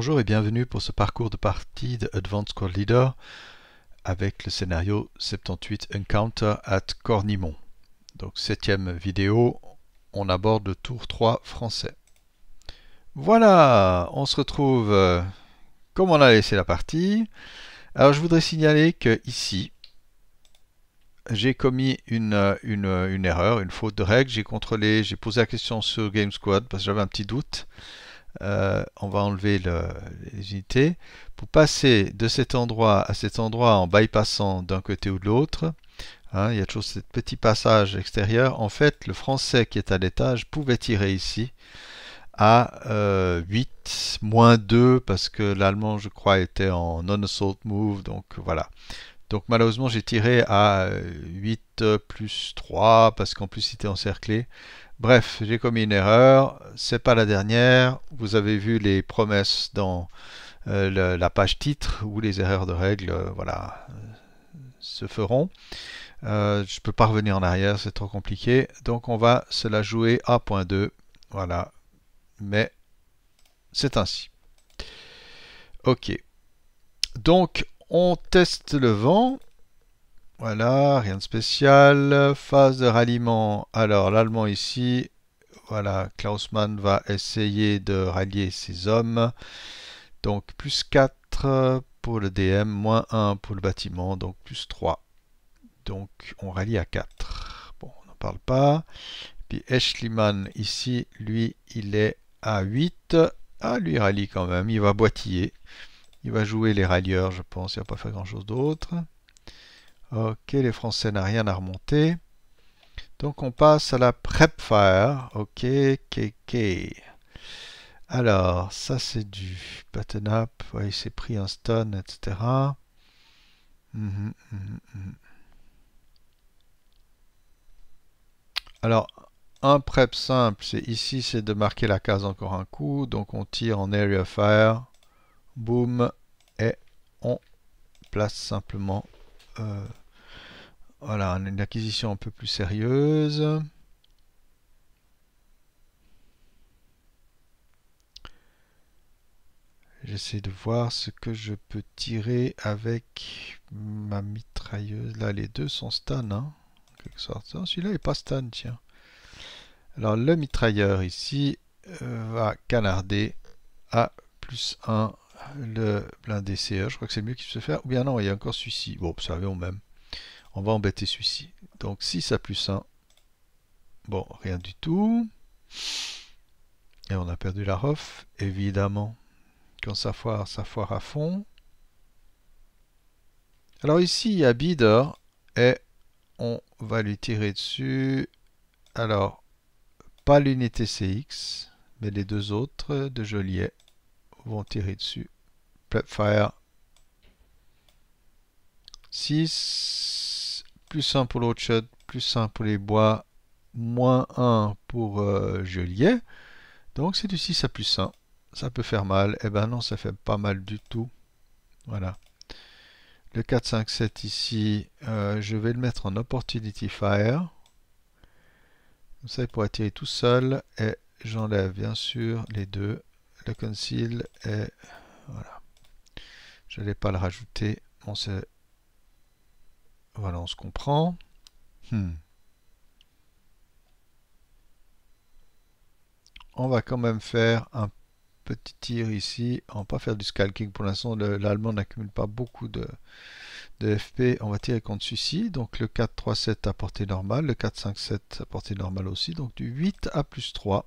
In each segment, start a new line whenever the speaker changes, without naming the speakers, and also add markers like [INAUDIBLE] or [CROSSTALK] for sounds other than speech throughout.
Bonjour et bienvenue pour ce parcours de partie de Advanced Squad Leader avec le scénario 78 Encounter at Cornimont. Donc septième vidéo, on aborde le tour 3 français. Voilà, on se retrouve euh, comme on a laissé la partie. Alors je voudrais signaler que ici, j'ai commis une, une, erreur, une faute de règle. J'ai contrôlé, j'ai posé la question sur Game Squad parce que j'avais un petit doute. Euh, on va enlever les unités. Pour passer de cet endroit à cet endroit en bypassant d'un côté ou de l'autre, hein, il y a toujours ce petit passage extérieur. En fait, le français qui est à l'étage pouvait tirer ici à 8, euh, moins 2, parce que l'allemand, je crois, était en non-assault move, donc voilà. Donc malheureusement, j'ai tiré à 8 euh, plus 3, parce qu'en plus, il était encerclé. Bref, j'ai commis une erreur, c'est pas la dernière. Vous avez vu les promesses dans euh, la page titre où les erreurs de règles euh, voilà, euh, se feront. je ne peux pas revenir en arrière, c'est trop compliqué. Donc on va se la jouer à point 2. Voilà. Mais c'est ainsi. Ok. Donc on teste le vent. Voilà, rien de spécial. Phase de ralliement. Alors, l'allemand ici. Voilà, Klausmann va essayer de rallier ses hommes. Donc, plus 4 pour le DM, moins 1 pour le bâtiment, donc plus 3. Donc, on rallie à 4. Bon, on n'en parle pas. Puis, Eschliman, ici, lui, il est à 8. Ah, lui, rallie quand même. Il va boitiller. Il va jouer les rallieurs, je pense. Il va pas faire grand-chose d'autre. Ok, les Français n'ont rien à remonter. Donc on passe à la prep fire. Ok, ok. Alors, ça c'est du up. up, il s'est pris un stun, etc. Mhm, mhm, mhm. Alors, un prep simple, c'est ici, c'est de marquer la case encore un coup. Donc on tire en area fire, boum, et on place simplement euh, voilà, on a une acquisition un peu plus sérieuse. J'essaie de voir ce que je peux tirer avec ma mitrailleuse. Là, les deux sont stun, hein, quelque sorte. celui-là n'est pas stun, tiens. Alors, le mitrailleur ici euh, va canarder à plus 1 le blindé CE. Je crois que c'est mieux qu'il se faire. Ou bien non, il y a encore celui-ci. Bon, observons même on va embêter celui-ci. Donc 6 à plus 1. Bon, rien du tout. Et on a perdu la rof. évidemment. Quand ça foire, ça foire à fond. Alors ici, il y a Bidder et on va lui tirer dessus. Alors, pas l'unité CX, mais les deux autres de Joliet vont tirer dessus. fire 6, plus 1 pour shot, plus 1 pour les bois, moins 1 pour euh, Joliet. Donc c'est du 6 à plus 1. Ça peut faire mal. Eh ben non, ça fait pas mal du tout. Voilà. Le 4, 5, 7 ici, euh, je vais le mettre en Opportunity Fire. Comme ça, il pourra tirer tout seul. Et j'enlève bien sûr les deux. Le Conceal et... Voilà. Je n'allais pas le rajouter. On sait voilà, on se comprend. Hmm. On va quand même faire un petit tir ici. On va pas faire du scalking pour l'instant. L'allemand n'accumule pas beaucoup de, de FP. On va tirer contre celui-ci. Donc le 4, 3, 7 à portée normale. Le 4, 5, 7 à portée normale aussi. Donc du 8 à plus 3.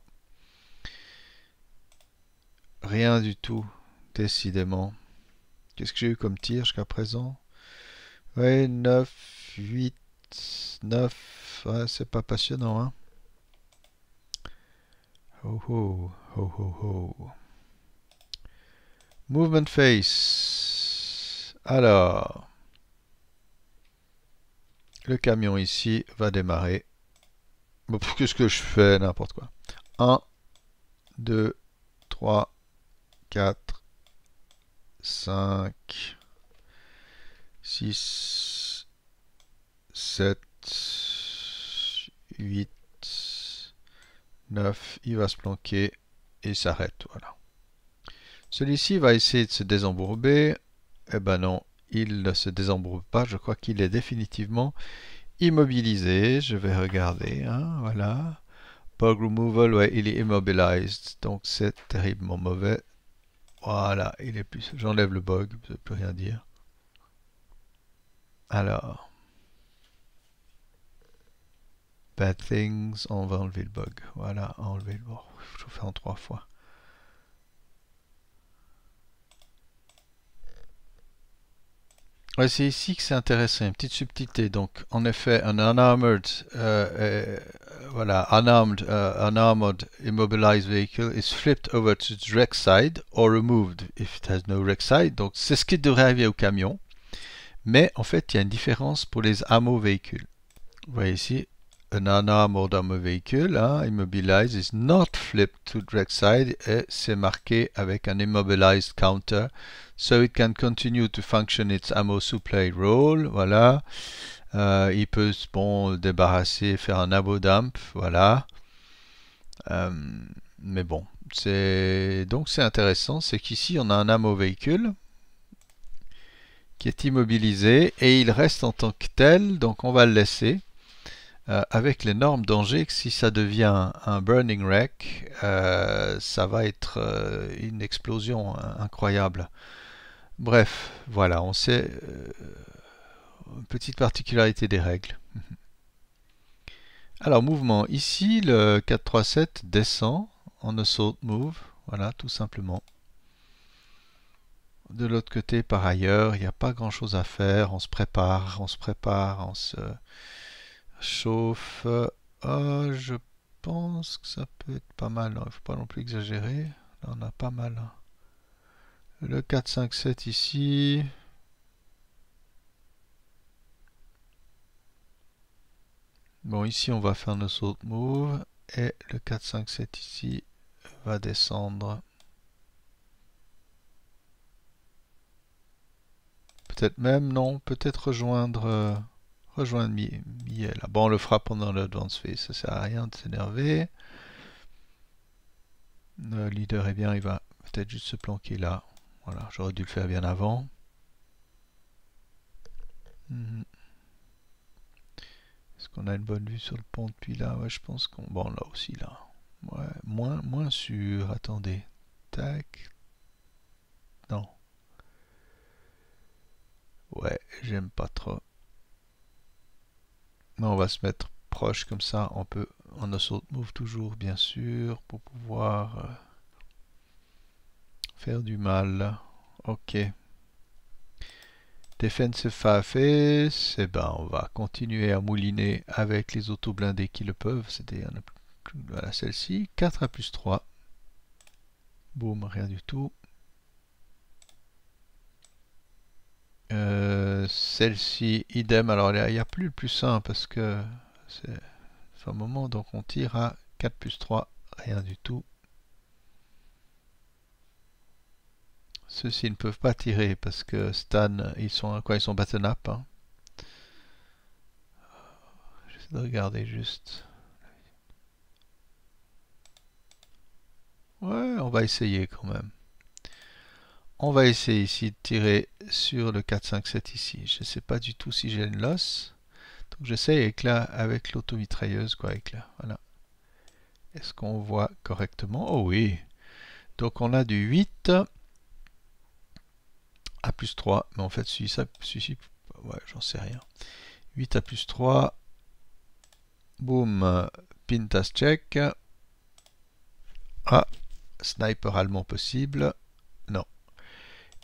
Rien du tout, décidément. Qu'est-ce que j'ai eu comme tir jusqu'à présent oui, 9, 8, 9. Ouais, c'est pas passionnant, hein. Ho ho, ho ho ho. Movement face. Alors. Le camion ici va démarrer. Bon, qu'est-ce que je fais N'importe quoi. 1, 2, 3, 4, 5. 6, 7, 8, 9. Il va se planquer et s'arrête. Voilà. Celui-ci va essayer de se désembourber. Eh ben non, il ne se désembourbe pas. Je crois qu'il est définitivement immobilisé. Je vais regarder. Hein, voilà. Bug removal, ouais, il est immobilized. Donc c'est terriblement mauvais. Voilà, il est plus. J'enlève le bug, je ne plus rien dire. Alors. Bad things, on va enlever le bug. Voilà, enlever le bug. Je vous fais en trois fois. c'est ici que c'est intéressant, une petite subtilité. Donc, en effet, un unarmored, euh, euh, voilà, unarmed, euh, unarmored immobilized vehicle is flipped over to its wreck side or removed if it has no wreck side. Donc, c'est ce qui devrait arriver au camion. Mais en fait, il y a une différence pour les amo véhicules. Vous voyez ici, un amo véhicule, hein, Immobilized is not flipped to drag side, et c'est marqué avec un immobilized counter, so it can continue to function its ammo supply role, voilà. Euh, il peut bon, débarrasser, faire un ammo dump, voilà. Euh, mais bon, c'est donc c'est intéressant, c'est qu'ici on a un ammo véhicule, qui est immobilisé et il reste en tant que tel, donc on va le laisser. Euh, avec l'énorme danger que si ça devient un burning wreck, euh, ça va être euh, une explosion incroyable. Bref, voilà, on sait une petite particularité des règles. Alors mouvement, ici le 437 descend en assault move, voilà tout simplement. De l'autre côté, par ailleurs, il n'y a pas grand-chose à faire. On se prépare, on se prépare, on se chauffe. Ah, je pense que ça peut être pas mal. Il hein. ne faut pas non plus exagérer. Là, on a pas mal. Hein. Le 4, 5, 7 ici. Bon, ici, on va faire nos saut move. Et le 4, 5, 7 ici va descendre. Peut-être même, non, peut-être rejoindre, euh, rejoindre Miel. Ah bon, on le fera pendant l'advance phase, ça sert à rien de s'énerver. Le leader, est eh bien, il va peut-être juste se planquer là. Voilà, j'aurais dû le faire bien avant. Mhm. Est-ce qu'on a une bonne vue sur le pont depuis là Ouais, je pense qu'on... Bon, là aussi, là. Ouais, moins, moins sûr. Attendez. Tac. Non. Ouais, j'aime pas trop. Non, on va se mettre proche comme ça. On peut saut saute move toujours, bien sûr, pour pouvoir euh, faire du mal. Ok. Defensive Face, et eh ben, on va continuer à mouliner avec les auto-blindés qui le peuvent. C'était voilà, celle-ci. 4 à plus 3. Boum, rien du tout. Euh, celle-ci, idem. Alors il n'y a, plus le plus 1 parce que c'est un moment, donc on tire à 4 plus 3, rien du tout. Ceux-ci ne peuvent pas tirer parce que Stan, ils sont quoi Ils sont button up. Hein. J'essaie de regarder juste. Ouais, on va essayer quand même. On va essayer ici de tirer sur le 4, 5, 7 ici. Je ne sais pas du tout si j'ai une loss. Donc j'essaye avec là, avec l'automitrailleuse, quoi, avec là. Voilà. Est-ce qu'on voit correctement Oh oui Donc on a du 8 à plus 3. Mais en fait, celui-ci, celui ouais, j'en sais rien. 8 à plus 3. Boum. Pintas check. Ah, sniper allemand possible.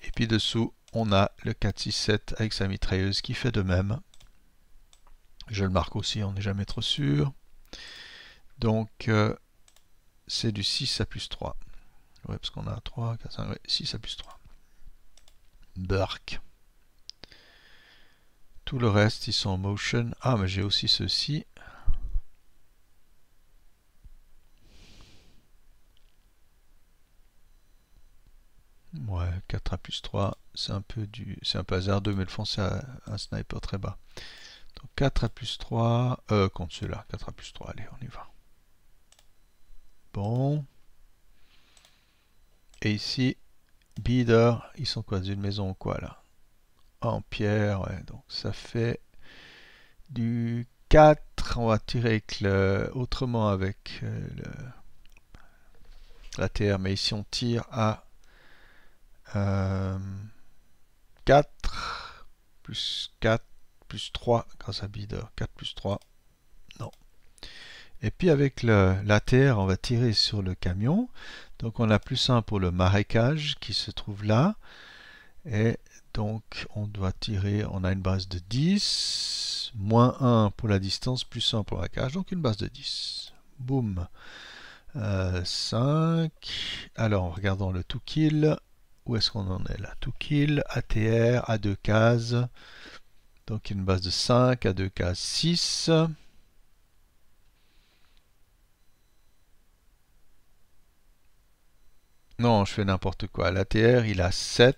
Et puis dessous, on a le 467 avec sa mitrailleuse qui fait de même. Je le marque aussi, on n'est jamais trop sûr. Donc, euh, c'est du 6 à plus 3. Ouais, parce qu'on a 3, 4, 5, 6 à plus 3. Burk. Tout le reste, ils sont en motion. Ah, mais j'ai aussi ceci. Ouais, 4 a plus 3, c'est un peu du. C'est un peu hasardeux, mais le fond c'est un sniper très bas. Donc 4 a plus 3. Euh, contre celui-là, 4 a plus 3, allez, on y va. Bon. Et ici, Bider, ils sont quoi Dans une maison ou quoi là ah, En pierre, ouais, donc ça fait du 4. On va tirer autrement avec euh, le, la Terre mais ici on tire à 4 euh, plus 4 plus 3 grâce à bideur 4 plus 3. Non. Et puis avec l'ATR, on va tirer sur le camion. Donc on a plus 1 pour le marécage qui se trouve là. Et donc on doit tirer, on a une base de 10, moins 1 pour la distance, plus 1 pour la cage, donc une base de 10. Boum. 5. Euh, Alors, regardons le tout kill. Où est-ce qu'on en est là To kill, ATR, A2 cases. Donc une base de 5, A2 cases 6. Non, je fais n'importe quoi. L'ATR, il a 7.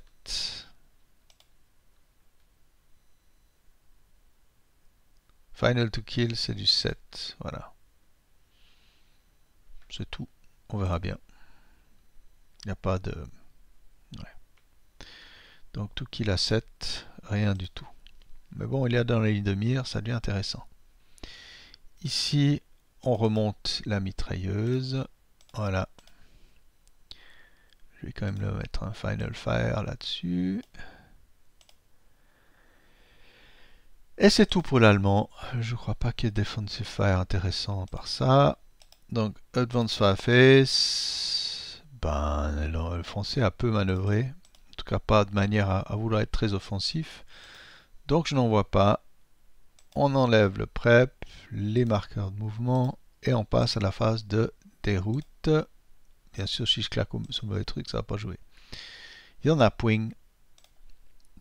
Final to kill, c'est du 7. Voilà. C'est tout. On verra bien. Il n'y a pas de... Donc tout qu'il a 7, rien du tout. Mais bon, il est dans la ligne de mire, ça devient intéressant. Ici, on remonte la mitrailleuse. Voilà. Je vais quand même le mettre un Final Fire là-dessus. Et c'est tout pour l'allemand. Je crois pas qu'il y ait Defensive Fire intéressant par ça. Donc, Advanced face. Ben, le français a peu manœuvré tout cas pas de manière à, vouloir être très offensif. Donc je n'en vois pas. On enlève le prep, les marqueurs de mouvement, et on passe à la phase de déroute. Bien sûr, si je claque ce mauvais truc, ça va pas jouer. Il y en a point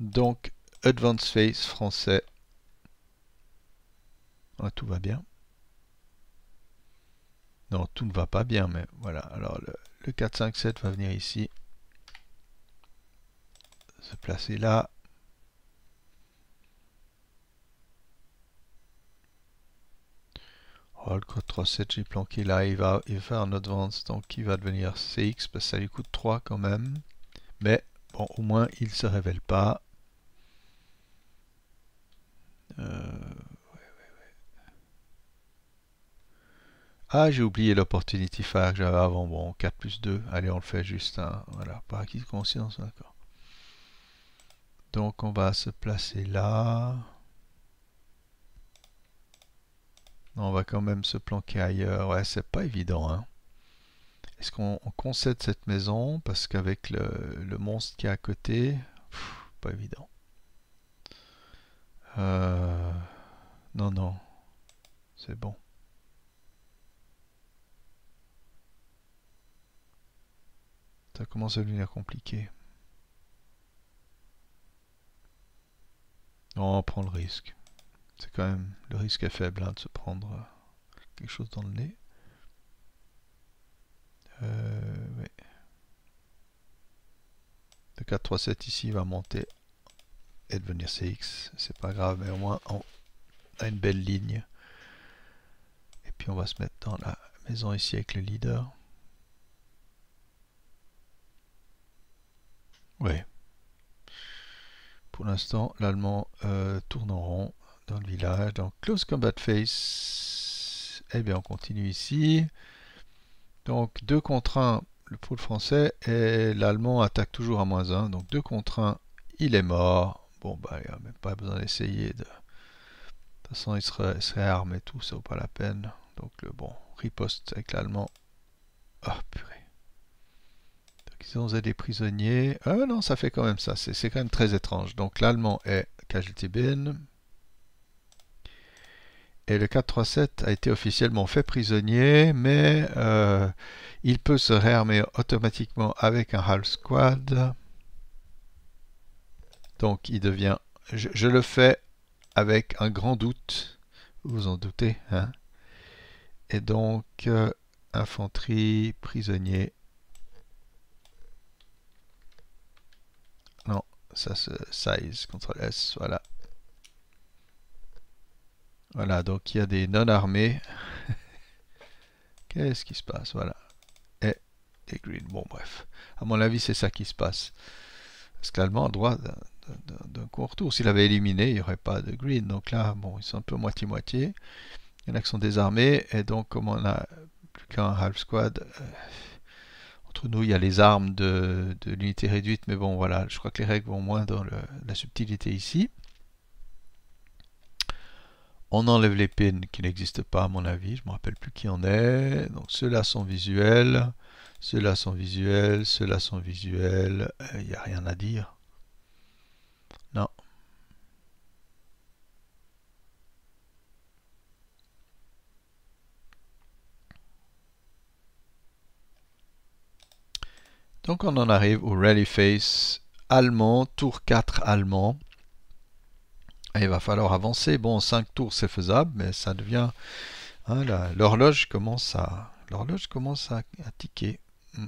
Donc, Advanced Face français. tout va bien. Non, tout ne va pas bien, mais voilà. Alors, le 4, 5, 7 va venir ici se placer là. Oh, le code 7, j'ai planqué là, il va, il va faire un advance, donc il va devenir CX, parce que ça lui coûte 3 quand même. Mais bon, au moins, il ne se révèle pas. Euh, ah, j'ai oublié l'opportunity fire que j'avais avant. Bon, 4 plus 2. Allez, on le fait juste. un. Voilà, pas acquis de conscience, d'accord. Donc on va se placer là. on va quand même se planquer ailleurs. Ouais, c'est pas évident. Hein. Est-ce qu'on concède cette maison Parce qu'avec le, monstre qui est à côté, pas évident. Euh, non, non. C'est bon. Ça commence à devenir compliqué. on prend le risque. C'est quand même... Le risque est faible hein, de se prendre euh, quelque chose dans le nez. Euh, 4, 3, 7 ici va monter et devenir CX. C'est pas grave, mais au moins on a une belle ligne. Et puis on va se mettre dans la maison ici avec le leader. oui l'instant, l'allemand euh, tourne en rond dans le village. Donc, close combat face. et eh bien, on continue ici. Donc, deux contre 1 le le français et l'allemand attaque toujours à moins 1. Donc, 2 contre 1, il est mort. Bon, bah, il n'y a même pas besoin d'essayer de. toute façon, il serait, armé et tout, ça vaut pas la peine. Donc, le bon, riposte avec l'allemand. oh, purée. Ils ont des prisonniers. Ah non, ça fait quand même ça. C'est quand même très étrange. Donc l'allemand est bin. Et le 437 a été officiellement fait prisonnier, mais euh, il peut se réarmer automatiquement avec un half squad. Donc il devient... Je, le fais avec un grand doute. Vous en doutez, hein Et donc, euh, infanterie, prisonnier, ça se size, CTRL S, voilà. Voilà, donc il y a des non armés. [LAUGHS] Qu'est-ce qui se passe Voilà. Et des green Bon, bref. À mon avis, c'est ça qui se passe. Parce que l'Allemand a droit d'un court retour S'il avait éliminé, il n'y aurait pas de green. Donc là, bon, ils sont un peu moitié-moitié. Il y en a qui sont désarmés. Et donc, comme on a plus qu'un half squad, euh, entre nous, il y a les armes de, l'unité réduite, mais bon, voilà, je crois que les règles vont moins dans la subtilité ici. On enlève les pins qui n'existent pas, à mon avis, je ne me rappelle plus qui en est. Donc ceux-là sont visuels, ceux-là sont visuels, ceux-là sont visuels, euh, il n'y a rien à dire. Donc on en arrive au rally face allemand, tour 4 allemand. il va falloir avancer. Bon, 5 tours c'est faisable, mais ça devient... Hein, l'horloge commence à... L'horloge commence à, hmm.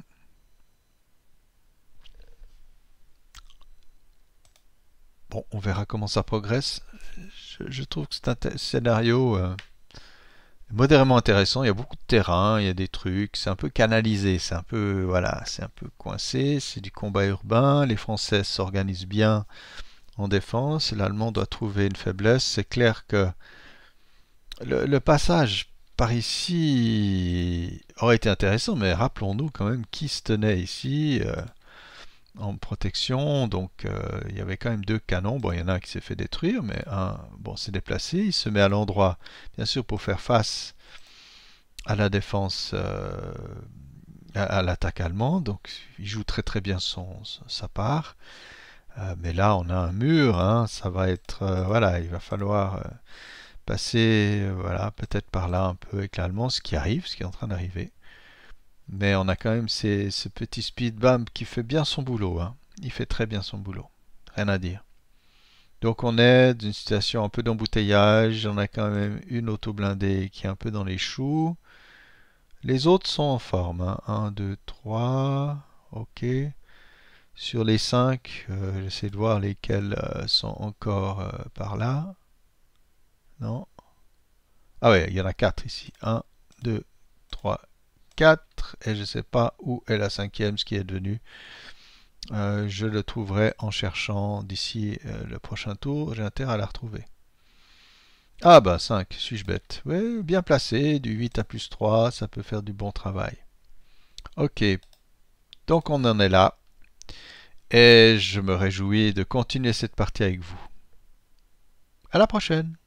Bon, on verra comment ça progresse. Je, trouve que c'est un scénario... Euh, modérément intéressant. Il y a beaucoup de terrain, il y a des trucs. C'est un peu canalisé, c'est un peu voilà, c'est un peu coincé. C'est du combat urbain. Les Français s'organisent bien en défense. L'Allemand doit trouver une faiblesse. C'est clair que le, passage par ici aurait été intéressant, mais rappelons-nous quand même qui se tenait ici. Euh, en protection, donc euh, il y avait quand même deux canons. Bon, il y en a un qui s'est fait détruire, mais un bon, s'est déplacé. Il se met à l'endroit, bien sûr, pour faire face à la défense, euh, à, l'attaque allemande. Donc il joue très très bien son, sa part. Euh, mais là, on a un mur. Hein, ça va être, voilà, il va falloir passer, voilà, peut-être par là un peu avec l'allemand, ce qui arrive, ce qui est en train d'arriver. Mais on a quand même ce petit speed bam qui fait bien son boulot. Hein. Il fait très bien son boulot. Rien à dire. Donc on est d'une situation un peu d'embouteillage. On a quand même une auto blindée qui est un peu dans les choux. Les autres sont en forme. 1, 2, 3. OK. Sur les 5, euh, j'essaie de voir lesquels euh, sont encore euh, par là. Non. Ah ouais, il y en a 4 ici. 1, 2, 3, et je ne sais pas où est la cinquième, ce qui est devenu. Euh, je le trouverai en cherchant d'ici euh, le prochain tour. J'ai intérêt à la retrouver. Ah ben, bah, 5, suis-je bête Oui, bien placé, du 8 à plus 3, ça peut faire du bon travail. Ok, donc on en est là. Et je me réjouis de continuer cette partie avec vous. À la prochaine